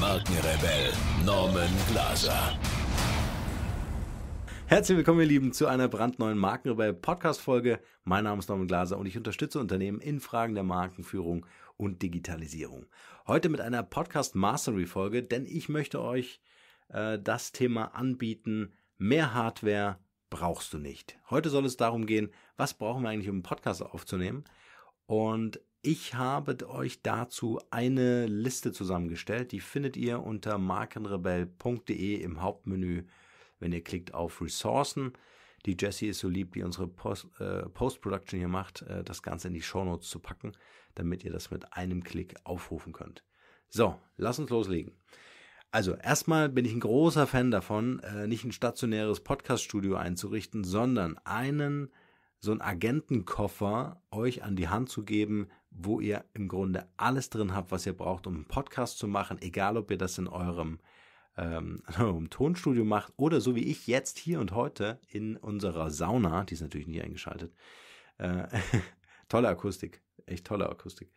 Markenrebell Norman Glaser. Herzlich willkommen, ihr Lieben, zu einer brandneuen Markenrebell Podcast-Folge. Mein Name ist Norman Glaser und ich unterstütze Unternehmen in Fragen der Markenführung und Digitalisierung. Heute mit einer Podcast Mastery-Folge, denn ich möchte euch äh, das Thema anbieten: mehr Hardware brauchst du nicht. Heute soll es darum gehen, was brauchen wir eigentlich, um einen Podcast aufzunehmen? Und ich habe euch dazu eine Liste zusammengestellt, die findet ihr unter markenrebell.de im Hauptmenü, wenn ihr klickt auf Ressourcen. Die Jessie ist so lieb, die unsere Post, äh, Post-Production hier macht, äh, das Ganze in die Shownotes zu packen, damit ihr das mit einem Klick aufrufen könnt. So, lass uns loslegen. Also erstmal bin ich ein großer Fan davon, äh, nicht ein stationäres Podcast-Studio einzurichten, sondern einen so einen Agentenkoffer euch an die Hand zu geben, wo ihr im Grunde alles drin habt, was ihr braucht, um einen Podcast zu machen, egal ob ihr das in eurem, ähm, in eurem Tonstudio macht oder so wie ich jetzt hier und heute in unserer Sauna, die ist natürlich nicht eingeschaltet. Äh, tolle Akustik, echt tolle Akustik.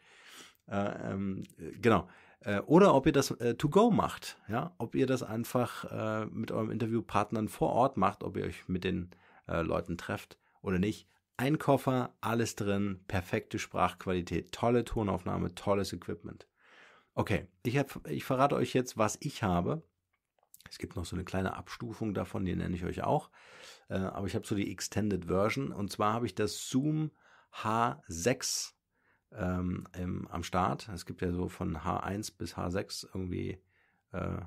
Äh, ähm, genau äh, oder ob ihr das äh, to go macht, ja, ob ihr das einfach äh, mit eurem Interviewpartnern vor Ort macht, ob ihr euch mit den äh, Leuten trefft oder nicht. Ein Koffer, alles drin, perfekte Sprachqualität, tolle Tonaufnahme, tolles Equipment. Okay, ich, hab, ich verrate euch jetzt, was ich habe. Es gibt noch so eine kleine Abstufung davon, die nenne ich euch auch. Äh, aber ich habe so die Extended Version. Und zwar habe ich das Zoom H6 ähm, im, am Start. Es gibt ja so von H1 bis H6 irgendwie äh,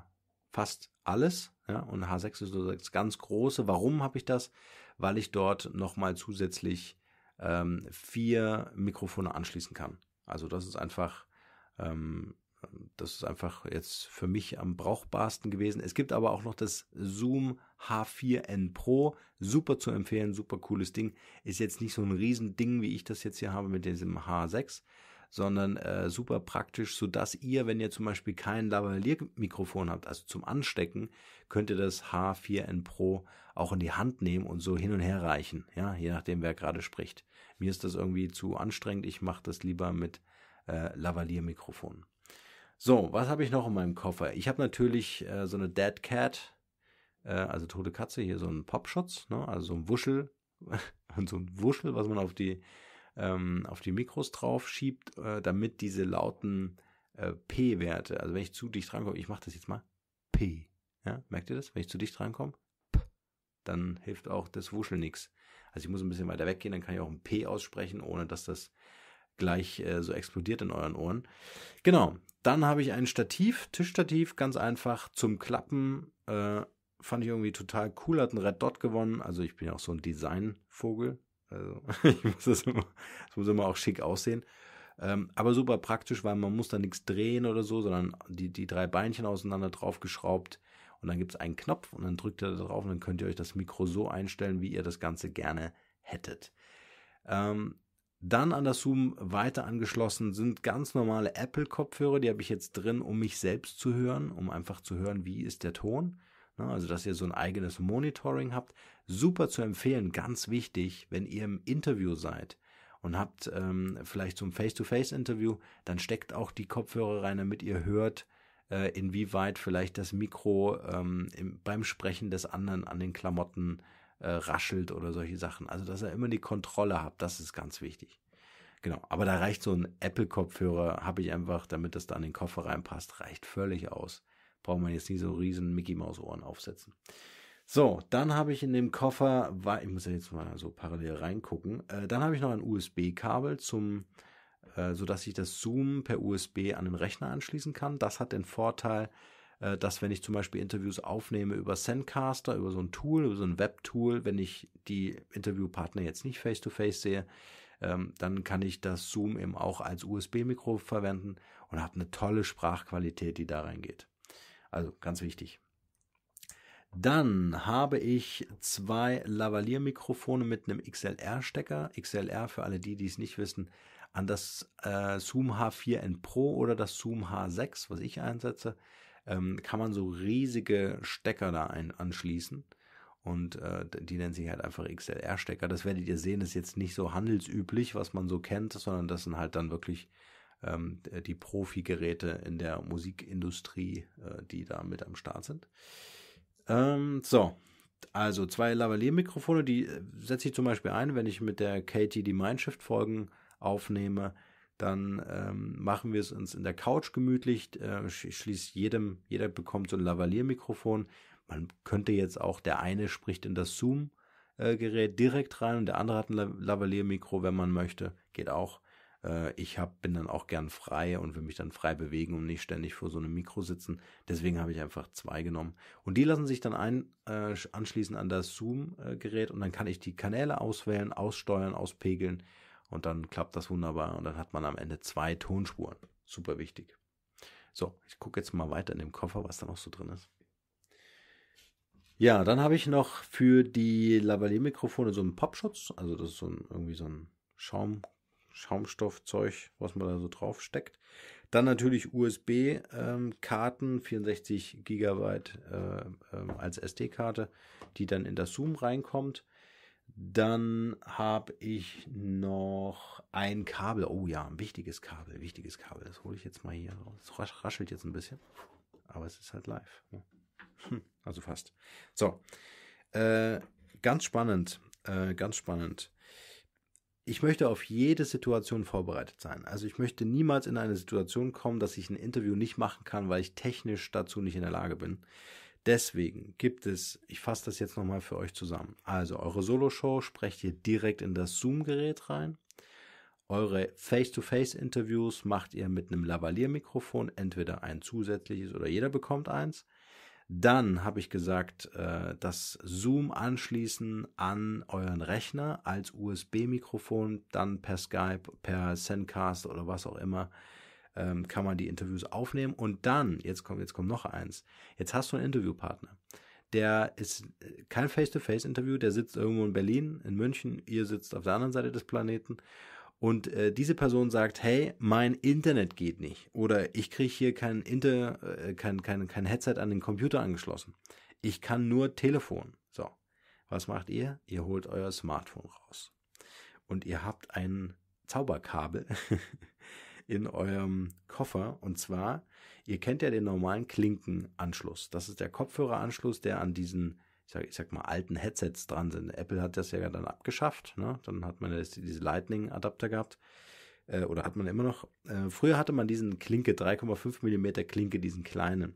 fast alles. Ja, und H6 ist so das ganz große. Warum habe ich das? Weil ich dort nochmal zusätzlich ähm, vier Mikrofone anschließen kann. Also das ist einfach, ähm, das ist einfach jetzt für mich am brauchbarsten gewesen. Es gibt aber auch noch das Zoom H4n Pro, super zu empfehlen, super cooles Ding. Ist jetzt nicht so ein Riesending, wie ich das jetzt hier habe mit diesem H6, sondern äh, super praktisch, sodass ihr, wenn ihr zum Beispiel kein Lavalier-Mikrofon habt, also zum Anstecken, könnt ihr das H4n Pro auch in die Hand nehmen und so hin und her reichen, ja, je nachdem, wer gerade spricht. Mir ist das irgendwie zu anstrengend, ich mache das lieber mit äh, Lavalier-Mikrofon. So, was habe ich noch in meinem Koffer? Ich habe natürlich äh, so eine Dead Cat, äh, also tote Katze, hier so einen Popschutz, ne? also so ein Wuschel, so ein Wuschel, was man auf die ähm, auf die Mikros drauf schiebt, äh, damit diese lauten äh, P-Werte, also wenn ich zu dicht rankomme, ich mache das jetzt mal, P. Ja, merkt ihr das? Wenn ich zu dicht rankomme, dann hilft auch das Wuschel nichts. Also ich muss ein bisschen weiter weggehen, dann kann ich auch ein P aussprechen, ohne dass das gleich äh, so explodiert in euren Ohren. Genau, dann habe ich ein Stativ, Tischstativ, ganz einfach zum Klappen. Äh, fand ich irgendwie total cool, hat ein Red Dot gewonnen. Also ich bin ja auch so ein Designvogel. Also, ich muss das, immer, das muss immer auch schick aussehen. Ähm, aber super praktisch, weil man muss da nichts drehen oder so, sondern die, die drei Beinchen auseinander draufgeschraubt. Und dann gibt es einen Knopf und dann drückt ihr da drauf und dann könnt ihr euch das Mikro so einstellen, wie ihr das Ganze gerne hättet. Ähm, dann an das Zoom weiter angeschlossen sind ganz normale Apple-Kopfhörer, die habe ich jetzt drin, um mich selbst zu hören, um einfach zu hören, wie ist der Ton. Ne? Also, dass ihr so ein eigenes Monitoring habt. Super zu empfehlen, ganz wichtig, wenn ihr im Interview seid und habt ähm, vielleicht zum so Face-to-Face-Interview, dann steckt auch die Kopfhörer rein, damit ihr hört, äh, inwieweit vielleicht das Mikro ähm, im, beim Sprechen des anderen an den Klamotten äh, raschelt oder solche Sachen. Also, dass ihr immer die Kontrolle habt, das ist ganz wichtig. Genau, aber da reicht so ein Apple-Kopfhörer, habe ich einfach, damit das da in den Koffer reinpasst, reicht völlig aus braucht man jetzt nicht so riesen Mickey-Maus-Ohren aufsetzen. So, dann habe ich in dem Koffer, ich muss ja jetzt mal so parallel reingucken, äh, dann habe ich noch ein USB-Kabel zum, äh, so dass ich das Zoom per USB an den Rechner anschließen kann. Das hat den Vorteil, äh, dass wenn ich zum Beispiel Interviews aufnehme über Sendcaster, über so ein Tool, über so ein Web-Tool, wenn ich die Interviewpartner jetzt nicht face-to-face -face sehe, ähm, dann kann ich das Zoom eben auch als USB-Mikro verwenden und habe eine tolle Sprachqualität, die da reingeht. Also ganz wichtig. Dann habe ich zwei Lavalier-Mikrofone mit einem XLR-Stecker. XLR für alle die, die es nicht wissen, an das äh, Zoom H4n Pro oder das Zoom H6, was ich einsetze, ähm, kann man so riesige Stecker da ein anschließen. Und äh, die nennen sich halt einfach XLR-Stecker. Das werdet ihr sehen, ist jetzt nicht so handelsüblich, was man so kennt, sondern das sind halt dann wirklich ähm, die Profi-Geräte in der Musikindustrie, äh, die da mit am Start sind. Ähm, so, also zwei Lavalier-Mikrofone, die äh, setze ich zum Beispiel ein, wenn ich mit der Katie die Mindshift-Folgen aufnehme. Dann ähm, machen wir es uns in der Couch gemütlich. Äh, schließt jedem, jeder bekommt so ein Lavalier-Mikrofon. Man könnte jetzt auch, der eine spricht in das Zoom-Gerät äh, direkt rein und der andere hat ein Lavalier-Mikro, wenn man möchte. Geht auch. Äh, ich hab, bin dann auch gern frei und will mich dann frei bewegen und nicht ständig vor so einem Mikro sitzen. Deswegen habe ich einfach zwei genommen. Und die lassen sich dann ein, äh, anschließen an das Zoom-Gerät und dann kann ich die Kanäle auswählen, aussteuern, auspegeln und dann klappt das wunderbar und dann hat man am Ende zwei Tonspuren. Super wichtig. So, ich gucke jetzt mal weiter in dem Koffer, was da noch so drin ist. Ja, dann habe ich noch für die Lavalier-Mikrofone so einen Popschutz. Also das ist so ein, irgendwie so ein Schaum, Schaumstoffzeug, was man da so drauf steckt. Dann natürlich USB-Karten, 64 GB als SD-Karte, die dann in das Zoom reinkommt. Dann habe ich noch ein Kabel. Oh ja, ein wichtiges Kabel, wichtiges Kabel. Das hole ich jetzt mal hier raus. Es raschelt jetzt ein bisschen, aber es ist halt live. Ne? Hm, also fast. So, äh, ganz spannend, äh, ganz spannend ich möchte auf jede Situation vorbereitet sein. Also ich möchte niemals in eine Situation kommen, dass ich ein Interview nicht machen kann, weil ich technisch dazu nicht in der Lage bin. Deswegen gibt es, ich fasse das jetzt nochmal für euch zusammen. Also eure Solo-Show sprecht ihr direkt in das Zoom-Gerät rein. Eure Face-to-Face-Interviews macht ihr mit einem Lavalier-Mikrofon, entweder ein zusätzliches oder jeder bekommt eins. Dann habe ich gesagt, äh, das Zoom anschließen an euren Rechner als USB-Mikrofon, dann per Skype, per Sendcast oder was auch immer ähm, kann man die Interviews aufnehmen. Und dann, jetzt kommt, jetzt kommt noch eins, jetzt hast du einen Interviewpartner. Der ist äh, kein Face-to-Face-Interview, der sitzt irgendwo in Berlin, in München, ihr sitzt auf der anderen Seite des Planeten und äh, diese Person sagt, hey, mein Internet geht nicht oder ich kriege hier kein, Inter, äh, kein, kein, kein Headset an den Computer angeschlossen. Ich kann nur Telefon. So, was macht ihr? Ihr holt euer Smartphone raus und ihr habt ein Zauberkabel in eurem Koffer und zwar, ihr kennt ja den normalen Klinkenanschluss. Das ist der Kopfhöreranschluss, der an diesen ich sag, ich sag mal, alten Headsets dran sind. Apple hat das ja dann abgeschafft, ne? Dann hat man jetzt diese Lightning-Adapter gehabt. Äh, oder hat man immer noch. Äh, früher hatte man diesen Klinke, 3,5 mm Klinke, diesen kleinen.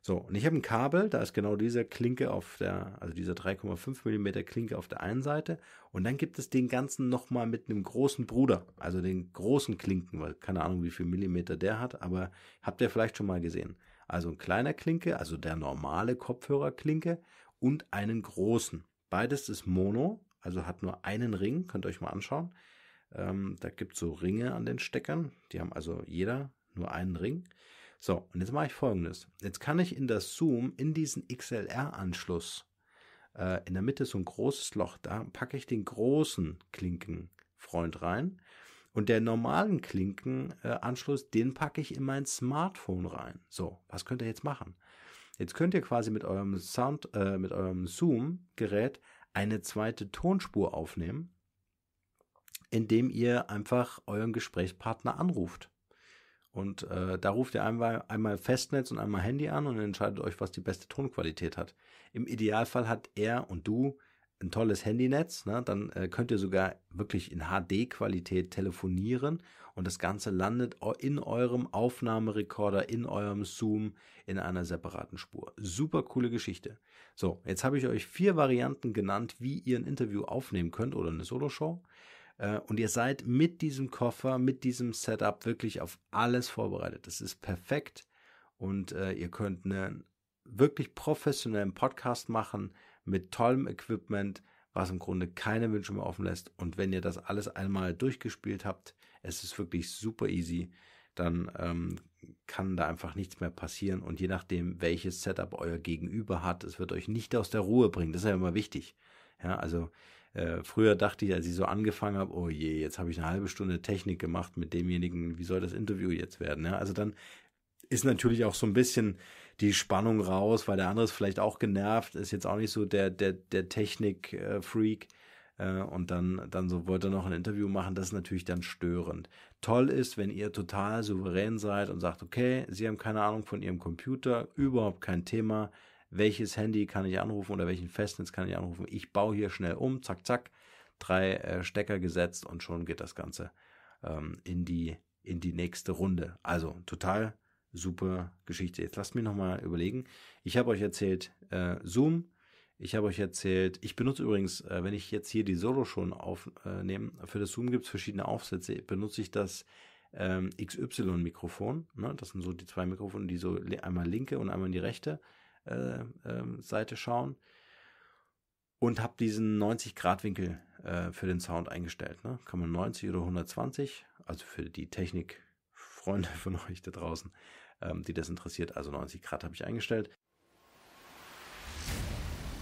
So, und ich habe ein Kabel, da ist genau dieser Klinke auf der, also dieser 3,5 mm Klinke auf der einen Seite. Und dann gibt es den ganzen nochmal mit einem großen Bruder, also den großen Klinken, weil keine Ahnung, wie viel Millimeter der hat, aber habt ihr vielleicht schon mal gesehen also ein kleiner Klinke, also der normale Kopfhörerklinke und einen großen. Beides ist Mono, also hat nur einen Ring, könnt ihr euch mal anschauen. Ähm, da gibt es so Ringe an den Steckern, die haben also jeder nur einen Ring. So, und jetzt mache ich folgendes. Jetzt kann ich in das Zoom, in diesen XLR-Anschluss, äh, in der Mitte so ein großes Loch, da packe ich den großen Klinkenfreund rein und der normalen Klinkenanschluss, den packe ich in mein Smartphone rein. So, was könnt ihr jetzt machen? Jetzt könnt ihr quasi mit eurem Sound, äh, mit eurem Zoom-Gerät eine zweite Tonspur aufnehmen, indem ihr einfach euren Gesprächspartner anruft. Und äh, da ruft ihr einmal, einmal Festnetz und einmal Handy an und entscheidet euch, was die beste Tonqualität hat. Im Idealfall hat er und du ein tolles Handynetz, ne, dann äh, könnt ihr sogar wirklich in HD-Qualität telefonieren und das Ganze landet in eurem Aufnahmerekorder, in eurem Zoom, in einer separaten Spur. Super coole Geschichte. So, jetzt habe ich euch vier Varianten genannt, wie ihr ein Interview aufnehmen könnt oder eine Soloshow. Äh, und ihr seid mit diesem Koffer, mit diesem Setup wirklich auf alles vorbereitet. Das ist perfekt und äh, ihr könnt einen wirklich professionellen Podcast machen mit tollem Equipment, was im Grunde keine Wünsche mehr offen lässt. Und wenn ihr das alles einmal durchgespielt habt, es ist wirklich super easy, dann ähm, kann da einfach nichts mehr passieren. Und je nachdem, welches Setup euer Gegenüber hat, es wird euch nicht aus der Ruhe bringen. Das ist ja immer wichtig. Ja, also äh, früher dachte ich, als ich so angefangen habe, oh je, jetzt habe ich eine halbe Stunde Technik gemacht mit demjenigen, wie soll das Interview jetzt werden? Ja, also dann ist natürlich auch so ein bisschen die Spannung raus, weil der andere ist vielleicht auch genervt, ist jetzt auch nicht so der, der, der Technik-Freak. Äh, äh, und dann, dann so wollte ihr noch ein Interview machen, das ist natürlich dann störend. Toll ist, wenn ihr total souverän seid und sagt, okay, Sie haben keine Ahnung von Ihrem Computer, überhaupt kein Thema, welches Handy kann ich anrufen oder welchen Festnetz kann ich anrufen. Ich baue hier schnell um, zack, zack, drei äh, Stecker gesetzt und schon geht das Ganze ähm, in, die, in die nächste Runde. Also total super Geschichte. Jetzt lasst mich nochmal überlegen. Ich habe euch erzählt, äh, Zoom. Ich habe euch erzählt, ich benutze übrigens, äh, wenn ich jetzt hier die Solo schon aufnehme, äh, für das Zoom gibt es verschiedene Aufsätze, benutze ich das ähm, XY-Mikrofon. Ne? Das sind so die zwei Mikrofone, die so einmal linke und einmal in die rechte äh, ähm, Seite schauen. Und habe diesen 90-Grad-Winkel äh, für den Sound eingestellt. Ne? Kann man 90 oder 120, also für die Technik Freunde von euch da draußen ähm, die das interessiert. Also 90 Grad habe ich eingestellt.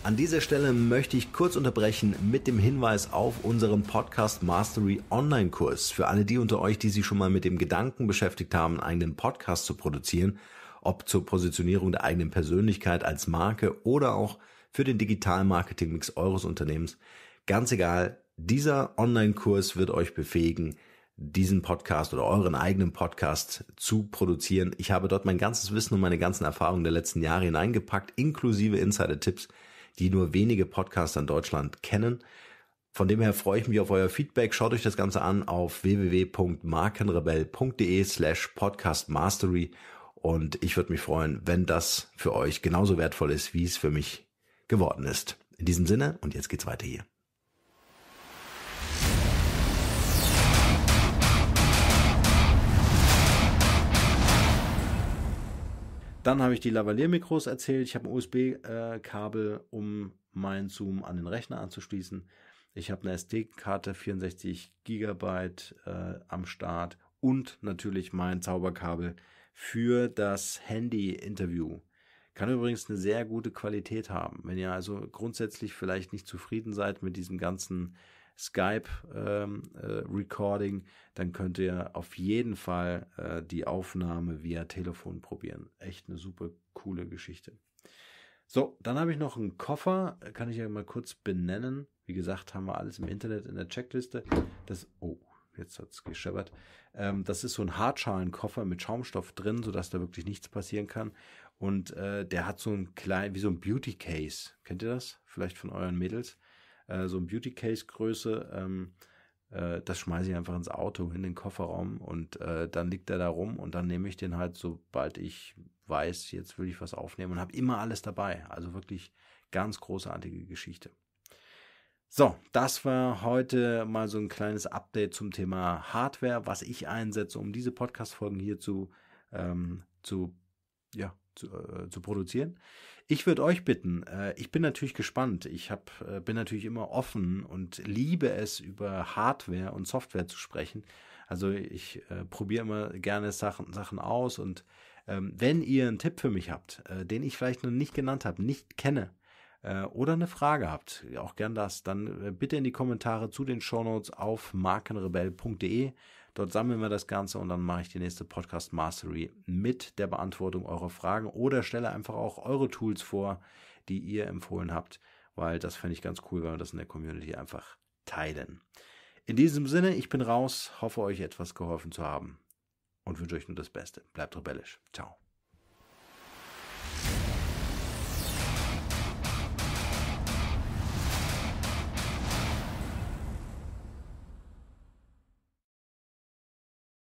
An dieser Stelle möchte ich kurz unterbrechen mit dem Hinweis auf unseren Podcast Mastery Online Kurs. Für alle die unter euch, die sich schon mal mit dem Gedanken beschäftigt haben, einen eigenen Podcast zu produzieren, ob zur Positionierung der eigenen Persönlichkeit als Marke oder auch für den Digital Marketing Mix eures Unternehmens. Ganz egal, dieser Online Kurs wird euch befähigen, diesen Podcast oder euren eigenen Podcast zu produzieren. Ich habe dort mein ganzes Wissen und meine ganzen Erfahrungen der letzten Jahre hineingepackt, inklusive Insider-Tipps, die nur wenige Podcaster in Deutschland kennen. Von dem her freue ich mich auf euer Feedback. Schaut euch das Ganze an auf www.markenrebell.de slash podcastmastery und ich würde mich freuen, wenn das für euch genauso wertvoll ist, wie es für mich geworden ist. In diesem Sinne, und jetzt geht's weiter hier. Dann habe ich die Lavalier-Mikros erzählt. Ich habe ein USB-Kabel, äh, um meinen Zoom an den Rechner anzuschließen. Ich habe eine SD-Karte 64 GB äh, am Start und natürlich mein Zauberkabel für das Handy-Interview. Kann übrigens eine sehr gute Qualität haben. Wenn ihr also grundsätzlich vielleicht nicht zufrieden seid mit diesem ganzen Skype-Recording, ähm, äh, dann könnt ihr auf jeden Fall äh, die Aufnahme via Telefon probieren. Echt eine super coole Geschichte. So, dann habe ich noch einen Koffer, kann ich ja mal kurz benennen. Wie gesagt, haben wir alles im Internet in der Checkliste. Das, oh, jetzt hat es gescheppert. Ähm, das ist so ein Hartschalenkoffer mit Schaumstoff drin, sodass da wirklich nichts passieren kann. Und äh, der hat so ein klein, wie so ein Beauty Case. Kennt ihr das? Vielleicht von euren Mädels äh, so ein Beauty Case Größe. Ähm, äh, das schmeiße ich einfach ins Auto, in den Kofferraum und äh, dann liegt er da rum und dann nehme ich den halt, sobald ich weiß, jetzt will ich was aufnehmen und habe immer alles dabei. Also wirklich ganz großartige Geschichte. So, das war heute mal so ein kleines Update zum Thema Hardware, was ich einsetze, um diese Podcast-Folgen hier zu, ähm, zu, ja, zu, äh, zu produzieren. Ich würde euch bitten, äh, ich bin natürlich gespannt. Ich hab, äh, bin natürlich immer offen und liebe es, über Hardware und Software zu sprechen. Also ich äh, probiere immer gerne Sachen, Sachen aus und ähm, wenn ihr einen Tipp für mich habt, äh, den ich vielleicht noch nicht genannt habe, nicht kenne, äh, oder eine Frage habt, auch gern das, dann äh, bitte in die Kommentare zu den Shownotes auf markenrebell.de Dort sammeln wir das Ganze und dann mache ich die nächste Podcast Mastery mit der Beantwortung eurer Fragen oder stelle einfach auch eure Tools vor, die ihr empfohlen habt, weil das fände ich ganz cool, wenn wir das in der Community einfach teilen. In diesem Sinne, ich bin raus, hoffe euch etwas geholfen zu haben und wünsche euch nur das Beste. Bleibt rebellisch. Ciao.